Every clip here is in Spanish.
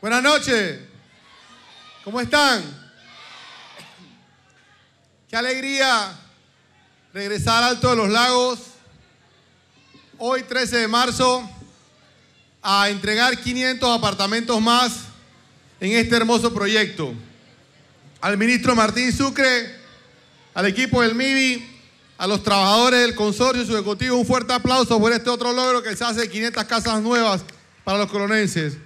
Buenas noches. ¿Cómo están? Qué alegría regresar al Alto de los Lagos hoy 13 de marzo a entregar 500 apartamentos más en este hermoso proyecto. Al ministro Martín Sucre, al equipo del MIBI, a los trabajadores del consorcio, su ejecutivo, un fuerte aplauso por este otro logro que se hace 500 casas nuevas para los colonenses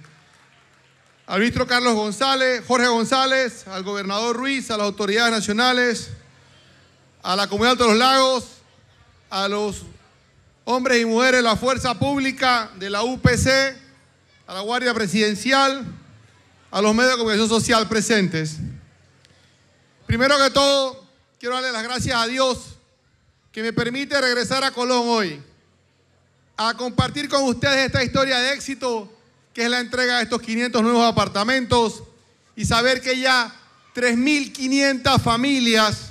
al ministro Carlos González, Jorge González, al gobernador Ruiz, a las autoridades nacionales, a la comunidad de los lagos, a los hombres y mujeres de la fuerza pública, de la UPC, a la Guardia Presidencial, a los medios de comunicación social presentes. Primero que todo, quiero darle las gracias a Dios que me permite regresar a Colón hoy, a compartir con ustedes esta historia de éxito que es la entrega de estos 500 nuevos apartamentos y saber que ya 3.500 familias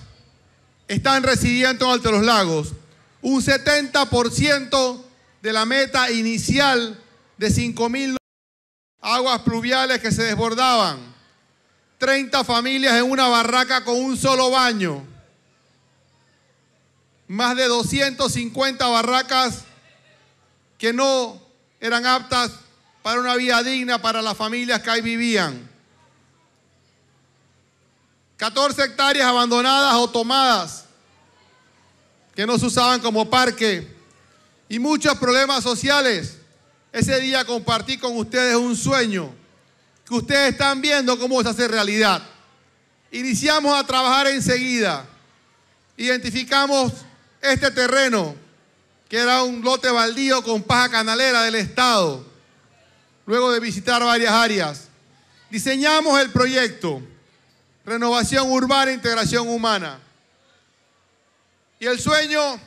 están residiendo en Alto los Lagos. Un 70% de la meta inicial de 5.000 aguas pluviales que se desbordaban. 30 familias en una barraca con un solo baño. Más de 250 barracas que no eran aptas para una vida digna para las familias que ahí vivían. 14 hectáreas abandonadas o tomadas que no se usaban como parque y muchos problemas sociales. Ese día compartí con ustedes un sueño que ustedes están viendo cómo se hace realidad. Iniciamos a trabajar enseguida. Identificamos este terreno que era un lote baldío con paja canalera del Estado luego de visitar varias áreas. Diseñamos el proyecto Renovación Urbana e Integración Humana. Y el sueño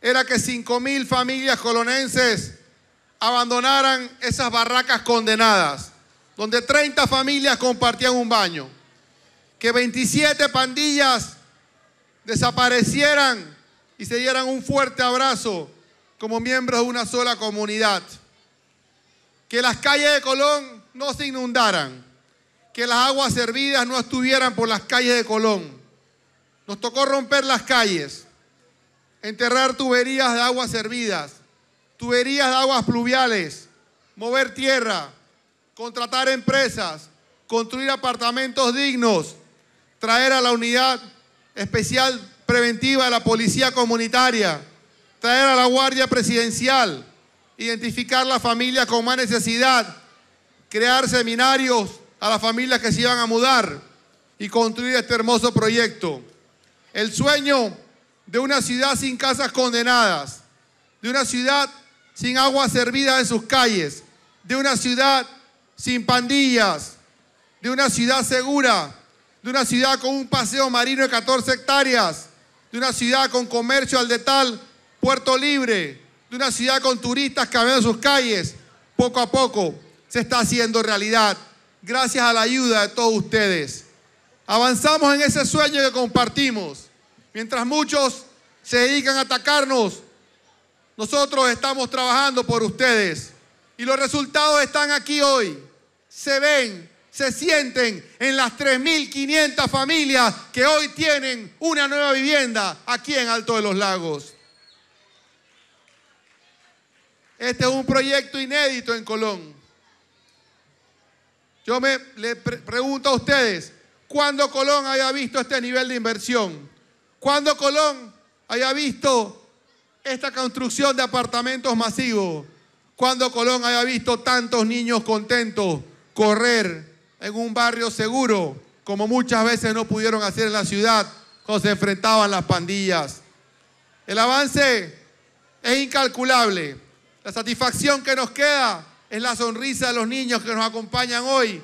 era que 5.000 familias colonenses abandonaran esas barracas condenadas, donde 30 familias compartían un baño, que 27 pandillas desaparecieran y se dieran un fuerte abrazo como miembros de una sola comunidad que las calles de Colón no se inundaran, que las aguas servidas no estuvieran por las calles de Colón. Nos tocó romper las calles, enterrar tuberías de aguas servidas, tuberías de aguas pluviales, mover tierra, contratar empresas, construir apartamentos dignos, traer a la unidad especial preventiva de la policía comunitaria, traer a la guardia presidencial, identificar la familia con más necesidad, crear seminarios a las familias que se iban a mudar y construir este hermoso proyecto. El sueño de una ciudad sin casas condenadas, de una ciudad sin agua servida en sus calles, de una ciudad sin pandillas, de una ciudad segura, de una ciudad con un paseo marino de 14 hectáreas, de una ciudad con comercio al detal, puerto libre, de una ciudad con turistas caminando sus calles, poco a poco se está haciendo realidad, gracias a la ayuda de todos ustedes. Avanzamos en ese sueño que compartimos. Mientras muchos se dedican a atacarnos, nosotros estamos trabajando por ustedes. Y los resultados están aquí hoy. Se ven, se sienten en las 3.500 familias que hoy tienen una nueva vivienda aquí en Alto de los Lagos. Este es un proyecto inédito en Colón. Yo me le pregunto a ustedes, ¿cuándo Colón haya visto este nivel de inversión? ¿Cuándo Colón haya visto esta construcción de apartamentos masivos? ¿Cuándo Colón haya visto tantos niños contentos correr en un barrio seguro, como muchas veces no pudieron hacer en la ciudad cuando se enfrentaban las pandillas? El avance es incalculable. La satisfacción que nos queda es la sonrisa de los niños que nos acompañan hoy,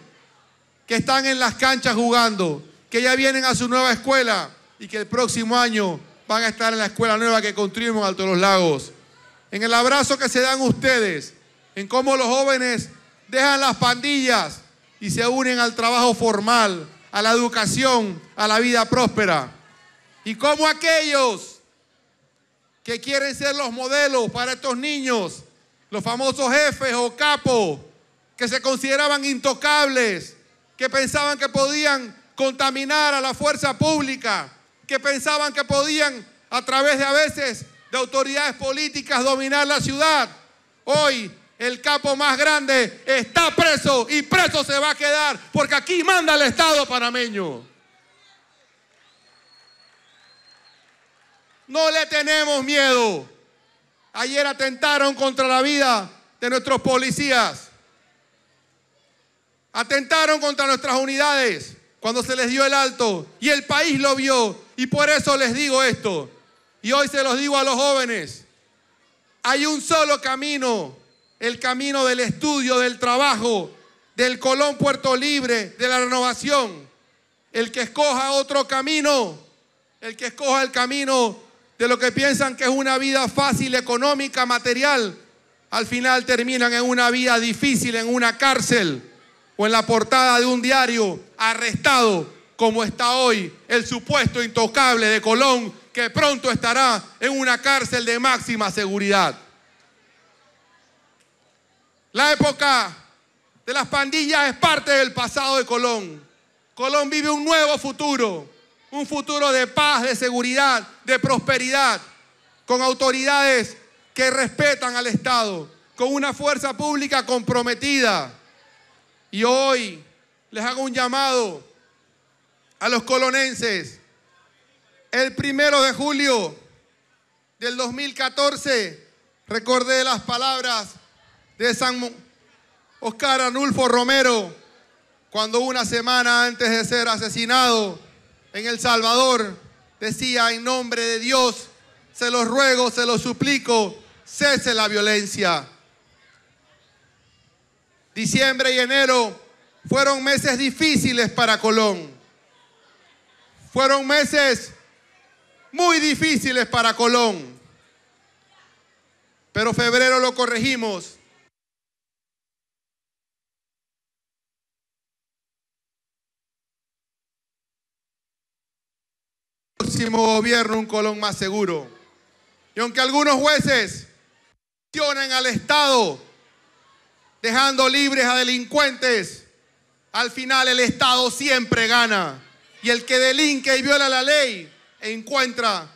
que están en las canchas jugando, que ya vienen a su nueva escuela y que el próximo año van a estar en la escuela nueva que construimos en Alto Los Lagos. En el abrazo que se dan ustedes, en cómo los jóvenes dejan las pandillas y se unen al trabajo formal, a la educación, a la vida próspera. Y cómo aquellos que quieren ser los modelos para estos niños los famosos jefes o capos que se consideraban intocables, que pensaban que podían contaminar a la fuerza pública, que pensaban que podían a través de a veces de autoridades políticas dominar la ciudad. Hoy el capo más grande está preso y preso se va a quedar porque aquí manda el Estado panameño. No le tenemos miedo. Ayer atentaron contra la vida de nuestros policías. Atentaron contra nuestras unidades cuando se les dio el alto y el país lo vio. Y por eso les digo esto. Y hoy se los digo a los jóvenes. Hay un solo camino, el camino del estudio, del trabajo, del Colón Puerto Libre, de la renovación. El que escoja otro camino, el que escoja el camino de lo que piensan que es una vida fácil, económica, material, al final terminan en una vida difícil, en una cárcel o en la portada de un diario, arrestado, como está hoy el supuesto intocable de Colón, que pronto estará en una cárcel de máxima seguridad. La época de las pandillas es parte del pasado de Colón. Colón vive un nuevo futuro un futuro de paz, de seguridad, de prosperidad, con autoridades que respetan al Estado, con una fuerza pública comprometida. Y hoy les hago un llamado a los colonenses. El primero de julio del 2014, recordé las palabras de San Oscar Anulfo Romero, cuando una semana antes de ser asesinado, en El Salvador decía en nombre de Dios, se los ruego, se los suplico, cese la violencia. Diciembre y enero fueron meses difíciles para Colón. Fueron meses muy difíciles para Colón. Pero febrero lo corregimos gobierno un Colón más seguro. Y aunque algunos jueces presionan al Estado, dejando libres a delincuentes, al final el Estado siempre gana. Y el que delinque y viola la ley encuentra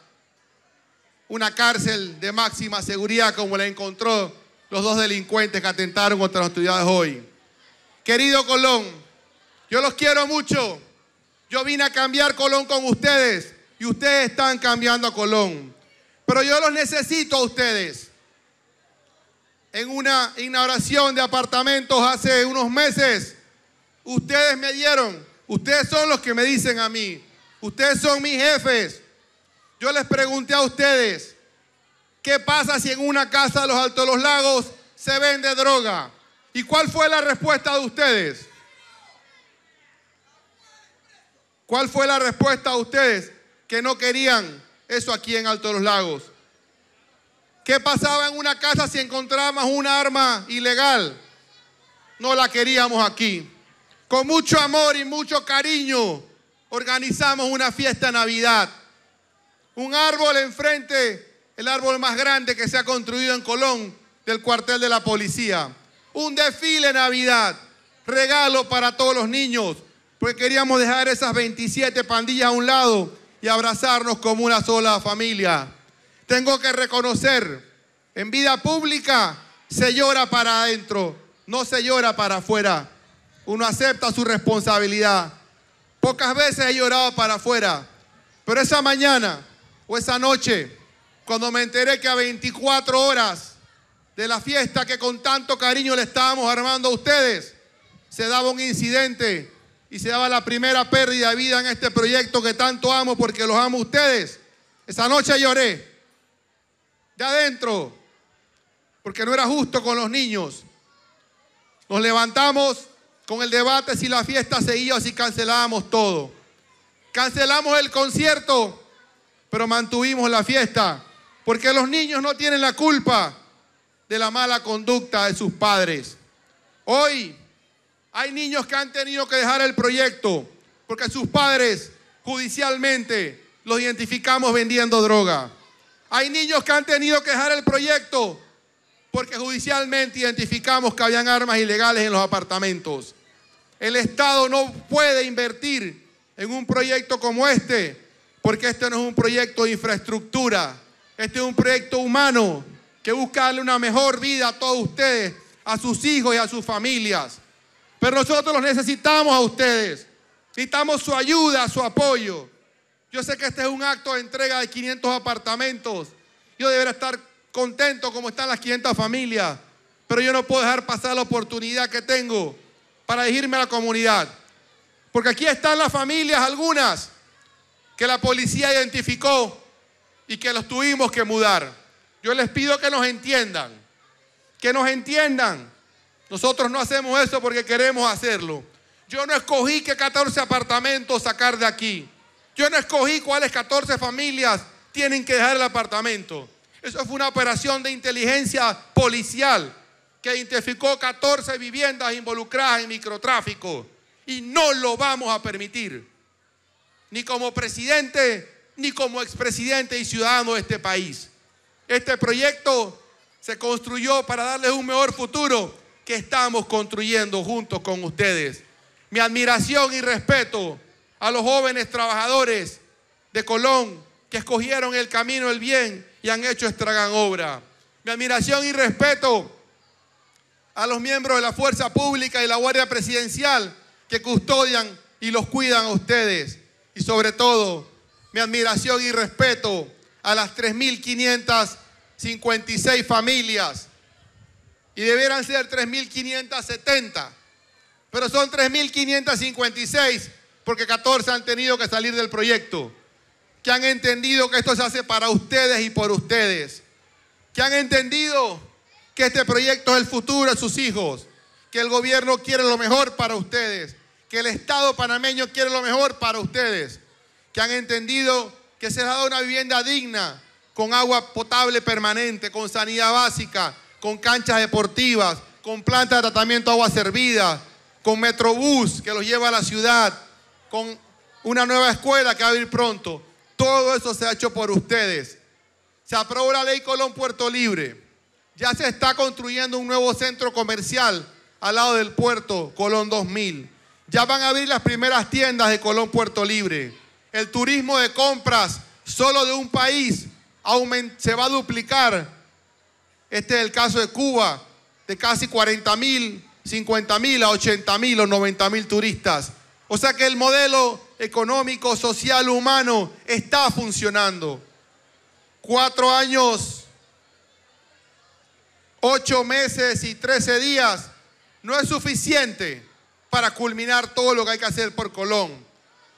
una cárcel de máxima seguridad como la encontró los dos delincuentes que atentaron contra las estudiantes hoy. Querido Colón, yo los quiero mucho. Yo vine a cambiar Colón con ustedes y ustedes están cambiando a Colón. Pero yo los necesito a ustedes. En una inauguración de apartamentos hace unos meses, ustedes me dieron, ustedes son los que me dicen a mí, ustedes son mis jefes. Yo les pregunté a ustedes, ¿qué pasa si en una casa de los Altos de los Lagos se vende droga? ¿Y cuál fue la respuesta de ustedes? ¿Cuál fue la respuesta de ustedes? que no querían eso aquí en Alto de los Lagos. ¿Qué pasaba en una casa si encontrábamos un arma ilegal? No la queríamos aquí. Con mucho amor y mucho cariño organizamos una fiesta Navidad. Un árbol enfrente, el árbol más grande que se ha construido en Colón del cuartel de la policía. Un desfile Navidad, regalo para todos los niños, porque queríamos dejar esas 27 pandillas a un lado y abrazarnos como una sola familia. Tengo que reconocer, en vida pública se llora para adentro, no se llora para afuera. Uno acepta su responsabilidad. Pocas veces he llorado para afuera, pero esa mañana o esa noche, cuando me enteré que a 24 horas de la fiesta que con tanto cariño le estábamos armando a ustedes, se daba un incidente y se daba la primera pérdida de vida en este proyecto que tanto amo porque los amo ustedes. Esa noche lloré, de adentro, porque no era justo con los niños. Nos levantamos con el debate si la fiesta seguía o si cancelábamos todo. Cancelamos el concierto, pero mantuvimos la fiesta, porque los niños no tienen la culpa de la mala conducta de sus padres. Hoy hay niños que han tenido que dejar el proyecto porque sus padres judicialmente los identificamos vendiendo droga. Hay niños que han tenido que dejar el proyecto porque judicialmente identificamos que habían armas ilegales en los apartamentos. El Estado no puede invertir en un proyecto como este, porque este no es un proyecto de infraestructura, este es un proyecto humano que busca darle una mejor vida a todos ustedes, a sus hijos y a sus familias. Pero nosotros los necesitamos a ustedes. Necesitamos su ayuda, su apoyo. Yo sé que este es un acto de entrega de 500 apartamentos. Yo debería estar contento como están las 500 familias. Pero yo no puedo dejar pasar la oportunidad que tengo para dirigirme a la comunidad. Porque aquí están las familias, algunas, que la policía identificó y que los tuvimos que mudar. Yo les pido que nos entiendan. Que nos entiendan nosotros no hacemos eso porque queremos hacerlo. Yo no escogí qué 14 apartamentos sacar de aquí. Yo no escogí cuáles 14 familias tienen que dejar el apartamento. Eso fue una operación de inteligencia policial que identificó 14 viviendas involucradas en microtráfico. Y no lo vamos a permitir, ni como presidente, ni como expresidente y ciudadano de este país. Este proyecto se construyó para darles un mejor futuro que estamos construyendo juntos con ustedes. Mi admiración y respeto a los jóvenes trabajadores de Colón que escogieron el camino del bien y han hecho esta gran obra. Mi admiración y respeto a los miembros de la Fuerza Pública y la Guardia Presidencial que custodian y los cuidan a ustedes. Y sobre todo, mi admiración y respeto a las 3.556 familias y debieran ser 3.570, pero son 3.556 porque 14 han tenido que salir del proyecto, que han entendido que esto se hace para ustedes y por ustedes, que han entendido que este proyecto es el futuro de sus hijos, que el gobierno quiere lo mejor para ustedes, que el Estado panameño quiere lo mejor para ustedes, que han entendido que se les ha dado una vivienda digna, con agua potable permanente, con sanidad básica, con canchas deportivas, con planta de tratamiento de agua servida, con Metrobús que los lleva a la ciudad, con una nueva escuela que va a abrir pronto. Todo eso se ha hecho por ustedes. Se aprobó la ley Colón Puerto Libre. Ya se está construyendo un nuevo centro comercial al lado del puerto, Colón 2000. Ya van a abrir las primeras tiendas de Colón Puerto Libre. El turismo de compras solo de un país se va a duplicar este es el caso de Cuba, de casi 40 mil, 50 mil a 80 mil o 90 mil turistas. O sea que el modelo económico, social, humano está funcionando. Cuatro años, ocho meses y trece días no es suficiente para culminar todo lo que hay que hacer por Colón.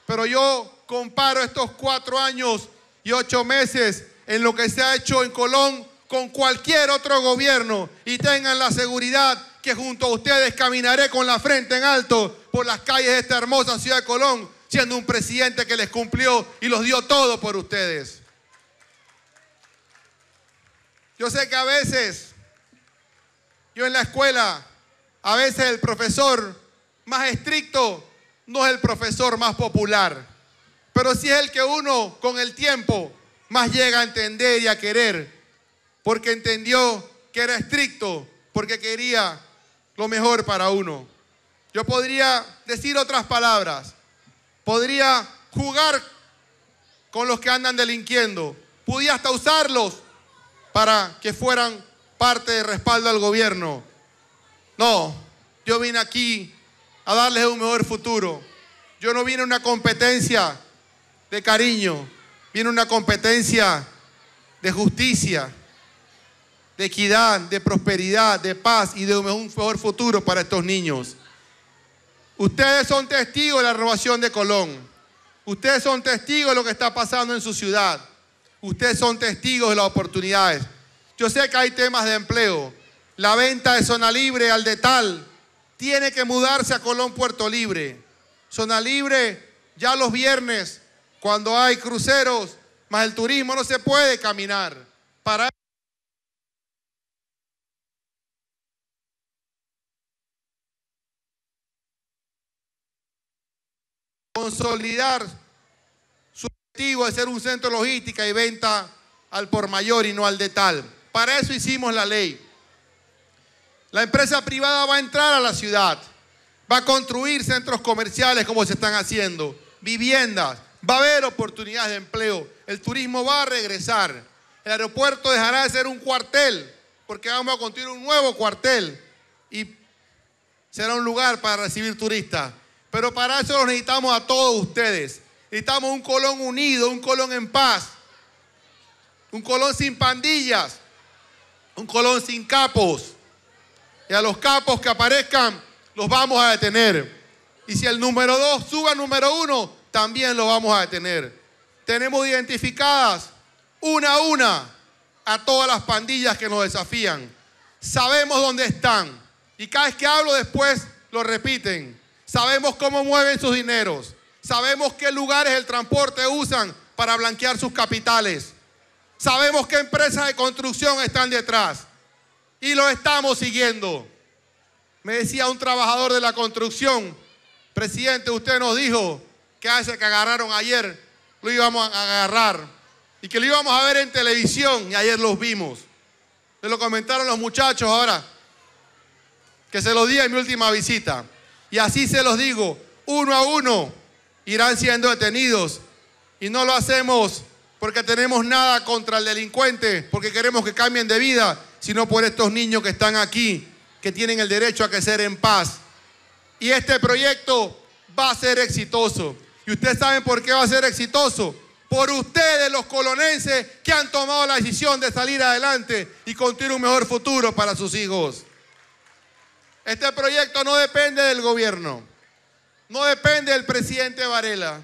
Pero yo comparo estos cuatro años y ocho meses en lo que se ha hecho en Colón con cualquier otro gobierno y tengan la seguridad que junto a ustedes caminaré con la frente en alto por las calles de esta hermosa ciudad de Colón, siendo un presidente que les cumplió y los dio todo por ustedes. Yo sé que a veces, yo en la escuela, a veces el profesor más estricto no es el profesor más popular, pero sí es el que uno con el tiempo más llega a entender y a querer porque entendió que era estricto, porque quería lo mejor para uno. Yo podría decir otras palabras, podría jugar con los que andan delinquiendo, podía hasta usarlos para que fueran parte de respaldo al gobierno. No, yo vine aquí a darles un mejor futuro. Yo no vine a una competencia de cariño, vine a una competencia de justicia de equidad, de prosperidad, de paz y de un mejor futuro para estos niños. Ustedes son testigos de la robación de Colón. Ustedes son testigos de lo que está pasando en su ciudad. Ustedes son testigos de las oportunidades. Yo sé que hay temas de empleo. La venta de zona libre al detal tiene que mudarse a Colón Puerto Libre. Zona libre ya los viernes, cuando hay cruceros, más el turismo, no se puede caminar. Para consolidar su objetivo de ser un centro logística y venta al por mayor y no al de tal. Para eso hicimos la ley. La empresa privada va a entrar a la ciudad, va a construir centros comerciales como se están haciendo, viviendas, va a haber oportunidades de empleo, el turismo va a regresar, el aeropuerto dejará de ser un cuartel, porque vamos a construir un nuevo cuartel y será un lugar para recibir turistas. Pero para eso los necesitamos a todos ustedes. Necesitamos un Colón unido, un Colón en paz. Un Colón sin pandillas. Un Colón sin capos. Y a los capos que aparezcan los vamos a detener. Y si el número dos sube al número uno, también lo vamos a detener. Tenemos identificadas una a una a todas las pandillas que nos desafían. Sabemos dónde están. Y cada vez que hablo después, lo repiten. Sabemos cómo mueven sus dineros. Sabemos qué lugares el transporte usan para blanquear sus capitales. Sabemos qué empresas de construcción están detrás. Y lo estamos siguiendo. Me decía un trabajador de la construcción, presidente, usted nos dijo que hace que agarraron ayer, lo íbamos a agarrar y que lo íbamos a ver en televisión y ayer los vimos. Se lo comentaron los muchachos ahora, que se lo di en mi última visita. Y así se los digo, uno a uno irán siendo detenidos. Y no lo hacemos porque tenemos nada contra el delincuente, porque queremos que cambien de vida, sino por estos niños que están aquí, que tienen el derecho a crecer en paz. Y este proyecto va a ser exitoso. Y ustedes saben por qué va a ser exitoso. Por ustedes, los colonenses, que han tomado la decisión de salir adelante y construir un mejor futuro para sus hijos. Este proyecto no depende del gobierno, no depende del presidente Varela,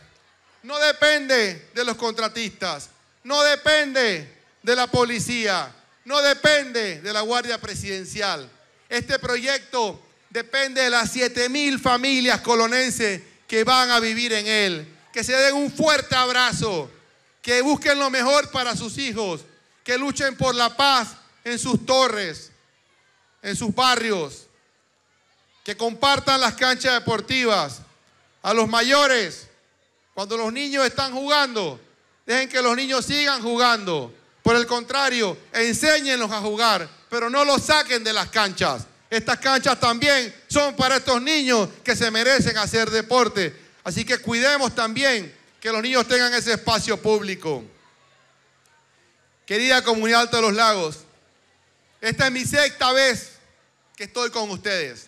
no depende de los contratistas, no depende de la policía, no depende de la Guardia Presidencial. Este proyecto depende de las mil familias colonenses que van a vivir en él. Que se den un fuerte abrazo, que busquen lo mejor para sus hijos, que luchen por la paz en sus torres, en sus barrios que compartan las canchas deportivas, a los mayores, cuando los niños están jugando, dejen que los niños sigan jugando. Por el contrario, enséñenlos a jugar, pero no los saquen de las canchas. Estas canchas también son para estos niños que se merecen hacer deporte. Así que cuidemos también que los niños tengan ese espacio público. Querida comunidad de los lagos, esta es mi sexta vez que estoy con ustedes.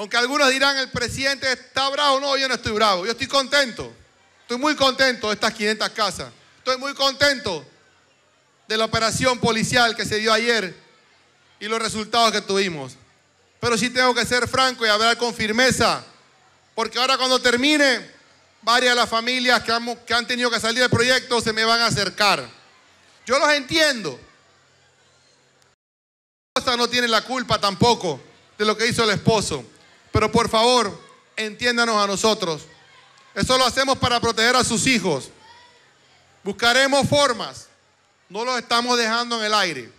Aunque algunos dirán, el presidente está bravo. No, yo no estoy bravo. Yo estoy contento. Estoy muy contento de estas 500 casas. Estoy muy contento de la operación policial que se dio ayer y los resultados que tuvimos. Pero sí tengo que ser franco y hablar con firmeza. Porque ahora cuando termine, varias de las familias que han, tenido que salir del proyecto se me van a acercar. Yo los entiendo. No tienen la culpa tampoco de lo que hizo el esposo. Pero por favor, entiéndanos a nosotros. Eso lo hacemos para proteger a sus hijos. Buscaremos formas. No los estamos dejando en el aire.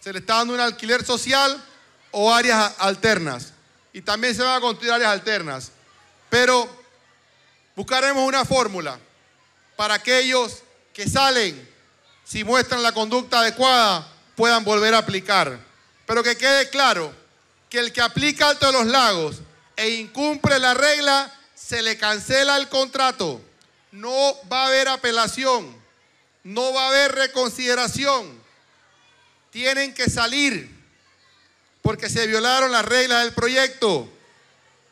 Se le está dando un alquiler social o áreas alternas. Y también se van a construir áreas alternas. Pero buscaremos una fórmula para aquellos que salen, si muestran la conducta adecuada, puedan volver a aplicar. Pero que quede claro que el que aplica Alto de los Lagos e incumple la regla, se le cancela el contrato. No va a haber apelación, no va a haber reconsideración. Tienen que salir porque se violaron las reglas del proyecto.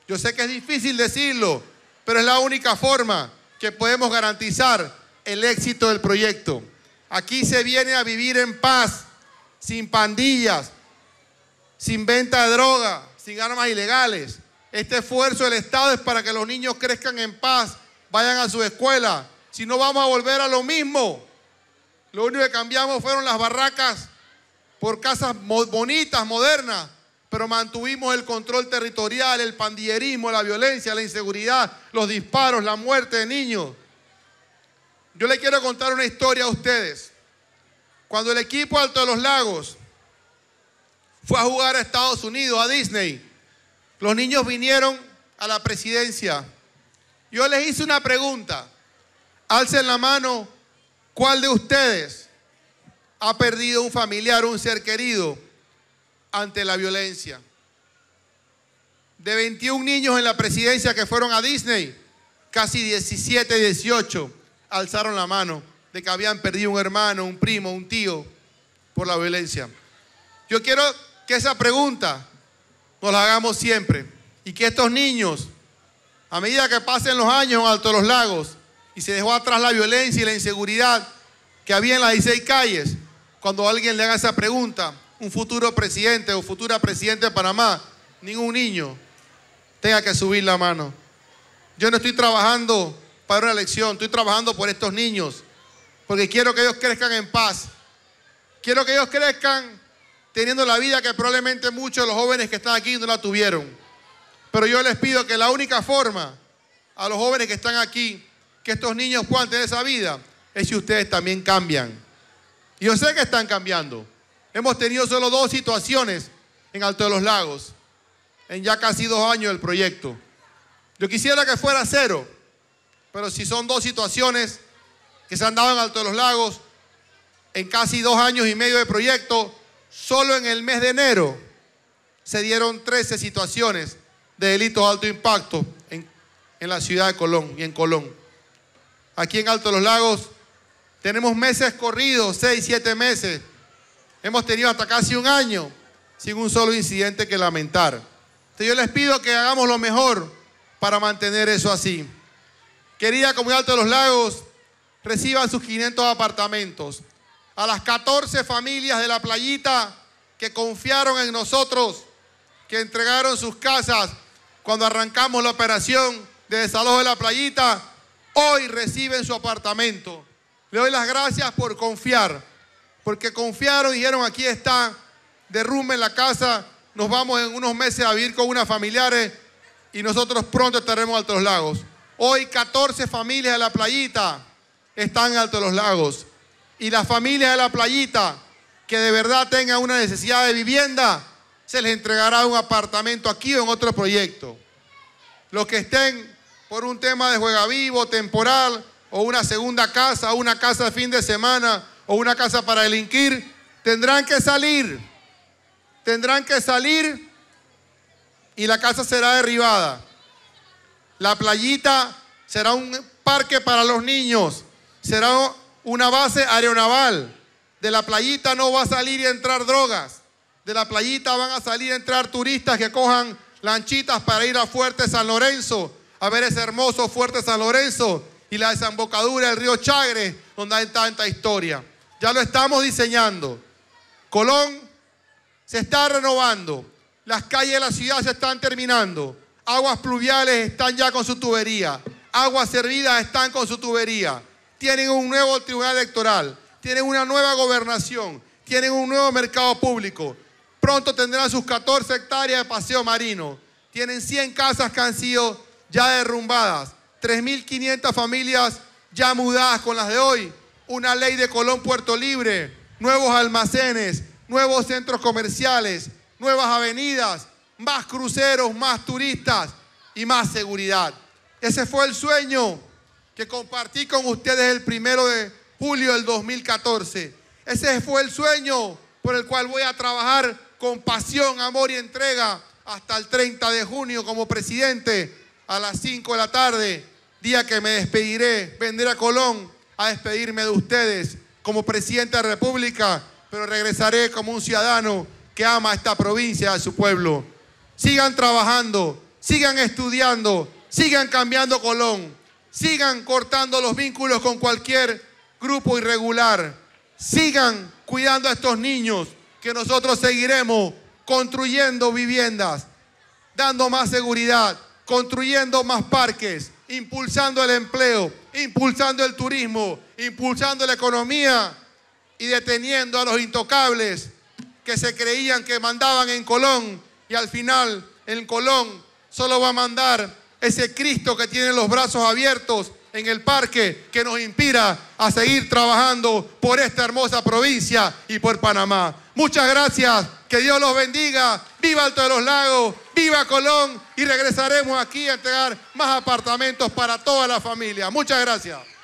Yo sé que es difícil decirlo, pero es la única forma que podemos garantizar el éxito del proyecto. Aquí se viene a vivir en paz, sin pandillas, sin venta de droga, sin armas ilegales. Este esfuerzo del Estado es para que los niños crezcan en paz, vayan a su escuela. Si no vamos a volver a lo mismo. Lo único que cambiamos fueron las barracas por casas bonitas, modernas, pero mantuvimos el control territorial, el pandillerismo, la violencia, la inseguridad, los disparos, la muerte de niños. Yo les quiero contar una historia a ustedes. Cuando el equipo Alto de los Lagos fue a jugar a Estados Unidos, a Disney. Los niños vinieron a la presidencia. Yo les hice una pregunta. Alcen la mano, ¿cuál de ustedes ha perdido un familiar, un ser querido ante la violencia? De 21 niños en la presidencia que fueron a Disney, casi 17, 18 alzaron la mano de que habían perdido un hermano, un primo, un tío por la violencia. Yo quiero que esa pregunta nos la hagamos siempre y que estos niños, a medida que pasen los años en Alto los Lagos y se dejó atrás la violencia y la inseguridad que había en las 16 calles, cuando alguien le haga esa pregunta, un futuro presidente o futura presidente de Panamá, ningún niño tenga que subir la mano. Yo no estoy trabajando para una elección, estoy trabajando por estos niños, porque quiero que ellos crezcan en paz, quiero que ellos crezcan teniendo la vida que probablemente muchos de los jóvenes que están aquí no la tuvieron. Pero yo les pido que la única forma a los jóvenes que están aquí, que estos niños puedan tener esa vida, es si ustedes también cambian. Y yo sé que están cambiando. Hemos tenido solo dos situaciones en Alto de los Lagos, en ya casi dos años del proyecto. Yo quisiera que fuera cero, pero si son dos situaciones que se han dado en Alto de los Lagos, en casi dos años y medio de proyecto, Solo en el mes de enero se dieron 13 situaciones de delitos de alto impacto en, la ciudad de Colón y en Colón. Aquí en Alto de los Lagos tenemos meses corridos, 6, 7 meses. Hemos tenido hasta casi un año sin un solo incidente que lamentar. Entonces yo les pido que hagamos lo mejor para mantener eso así. Querida Comunidad de los Lagos, reciban sus 500 apartamentos a las 14 familias de la playita que confiaron en nosotros, que entregaron sus casas cuando arrancamos la operación de desalojo de la playita, hoy reciben su apartamento. Le doy las gracias por confiar, porque confiaron, dijeron, aquí está, derrumbe la casa, nos vamos en unos meses a vivir con unas familiares y nosotros pronto estaremos en Altos Lagos. Hoy 14 familias de la playita están en Altos Lagos y las familias de la playita que de verdad tengan una necesidad de vivienda, se les entregará un apartamento aquí o en otro proyecto. Los que estén por un tema de juega vivo, temporal, o una segunda casa, o una casa de fin de semana, o una casa para delinquir, tendrán que salir. Tendrán que salir y la casa será derribada. La playita será un parque para los niños, será una base aeronaval. De la playita no va a salir y entrar drogas. De la playita van a salir y entrar turistas que cojan lanchitas para ir a Fuerte San Lorenzo, a ver ese hermoso Fuerte San Lorenzo y la desembocadura del río Chagres, donde hay tanta historia. Ya lo estamos diseñando. Colón se está renovando. Las calles de la ciudad se están terminando. Aguas pluviales están ya con su tubería. Aguas servidas están con su tubería tienen un nuevo tribunal electoral, tienen una nueva gobernación, tienen un nuevo mercado público, pronto tendrán sus 14 hectáreas de paseo marino, tienen 100 casas que han sido ya derrumbadas, 3.500 familias ya mudadas con las de hoy, una ley de Colón Puerto Libre, nuevos almacenes, nuevos centros comerciales, nuevas avenidas, más cruceros, más turistas y más seguridad. Ese fue el sueño que compartí con ustedes el primero de julio del 2014. Ese fue el sueño por el cual voy a trabajar con pasión, amor y entrega hasta el 30 de junio como presidente a las 5 de la tarde, día que me despediré, vendré a Colón a despedirme de ustedes como presidente de la República, pero regresaré como un ciudadano que ama a esta provincia, a su pueblo. Sigan trabajando, sigan estudiando, sigan cambiando Colón sigan cortando los vínculos con cualquier grupo irregular, sigan cuidando a estos niños, que nosotros seguiremos construyendo viviendas, dando más seguridad, construyendo más parques, impulsando el empleo, impulsando el turismo, impulsando la economía y deteniendo a los intocables que se creían que mandaban en Colón y al final en Colón solo va a mandar ese Cristo que tiene los brazos abiertos en el parque que nos inspira a seguir trabajando por esta hermosa provincia y por Panamá. Muchas gracias, que Dios los bendiga, viva Alto de los Lagos, viva Colón y regresaremos aquí a entregar más apartamentos para toda la familia. Muchas gracias.